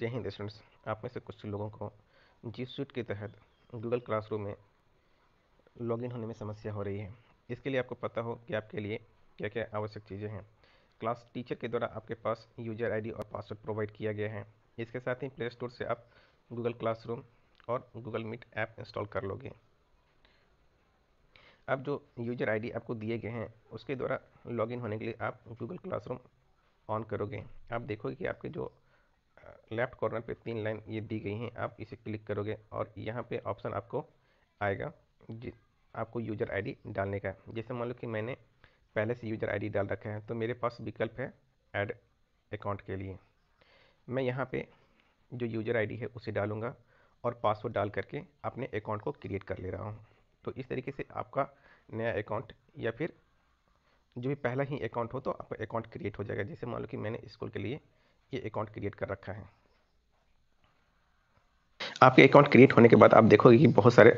जय हिंद स्टूडेंट्स आप में से कुछ लोगों को जी सूट के तहत गूगल क्लासरूम में लॉगिन होने में समस्या हो रही है इसके लिए आपको पता हो कि आपके लिए क्या क्या आवश्यक चीज़ें हैं क्लास टीचर के द्वारा आपके पास यूजर आईडी और पासवर्ड प्रोवाइड किया गया है इसके साथ ही प्ले स्टोर से आप गूगल क्लासरूम और गूगल मीट ऐप इंस्टॉल कर लोगे अब जो यूजर आई आपको दिए गए हैं उसके द्वारा लॉगिन होने के लिए आप गूगल क्लासरूम ऑन करोगे आप देखोगे कि आपके जो लेफ्ट कॉर्नर पे तीन लाइन ये दी गई हैं आप इसे क्लिक करोगे और यहाँ पे ऑप्शन आपको आएगा जी आपको यूज़र आईडी डालने का जैसे मान लो कि मैंने पहले से यूज़र आईडी डाल रखा है तो मेरे पास विकल्प है ऐड अकाउंट के लिए मैं यहाँ पे जो यूज़र आईडी है उसे डालूँगा और पासवर्ड डाल करके अपने अकाउंट को क्रिएट कर ले रहा हूँ तो इस तरीके से आपका नया अकाउंट या फिर जो भी पहला ही अकाउंट हो तो आपका अकाउंट क्रिएट हो जाएगा जैसे मान लो कि मैंने स्कूल के लिए ये अकाउंट क्रिएट कर रखा है आपके अकाउंट क्रिएट होने के बाद आप देखोगे कि बहुत सारे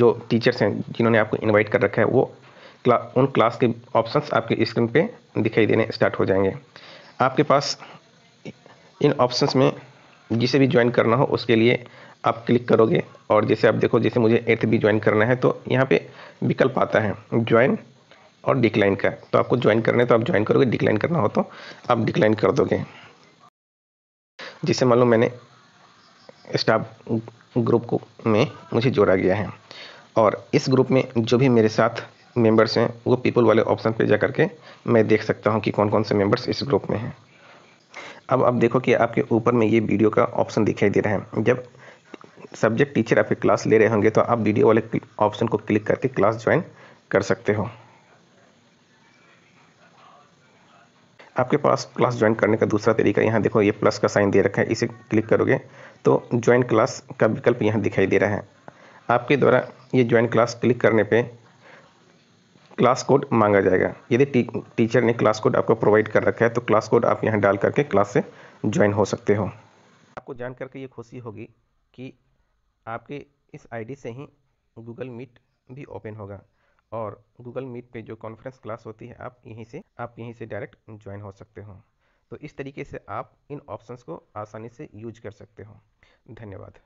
जो टीचर्स हैं जिन्होंने आपको इनवाइट कर रखा है वो क्ला उन क्लास के ऑप्शंस आपके स्क्रीन पे दिखाई देने स्टार्ट हो जाएंगे आपके पास इन ऑप्शंस में जिसे भी ज्वाइन करना हो उसके लिए आप क्लिक करोगे और जैसे आप देखो जैसे मुझे एथ भी ज्वाइन करना है तो यहाँ पर विकल्प आता है ज्वाइन और डिक्लाइन का तो आपको ज्वाइन करना है तो आप ज्वाइन करोगे डिक्लाइन करना हो तो आप डिक्लाइन कर दोगे जिससे मान लो मैंने स्टाफ ग्रुप को में मुझे जोड़ा गया है और इस ग्रुप में जो भी मेरे साथ मेंबर्स हैं वो पीपल वाले ऑप्शन पे जा करके मैं देख सकता हूँ कि कौन कौन से मेंबर्स इस ग्रुप में हैं अब आप देखो कि आपके ऊपर में ये वीडियो का ऑप्शन दिखाई दे रहा है जब सब्जेक्ट टीचर आपकी क्लास ले रहे होंगे तो आप वीडियो वाले ऑप्शन को क्लिक करके क्लास ज्वाइन कर सकते हो आपके पास क्लास ज्वाइन करने का दूसरा तरीका यहाँ देखो ये प्लस का साइन दे रखा है इसे क्लिक करोगे तो ज्वाइन क्लास का विकल्प यहाँ दिखाई दे रहा है आपके द्वारा ये ज्वाइन क्लास क्लिक करने पे क्लास कोड मांगा जाएगा यदि टी, टीचर ने क्लास कोड आपको प्रोवाइड कर रखा है तो क्लास कोड आप यहाँ डाल करके क्लास से ज्वाइन हो सकते हो आपको जान करके ये खुशी होगी कि आपके इस आईडी से ही गूगल मीट भी ओपन होगा और गूगल मीट पे जो कॉन्फ्रेंस क्लास होती है आप यहीं से आप यहीं से डायरेक्ट ज्वाइन हो सकते हो तो इस तरीके से आप इन ऑप्शंस को आसानी से यूज कर सकते हो धन्यवाद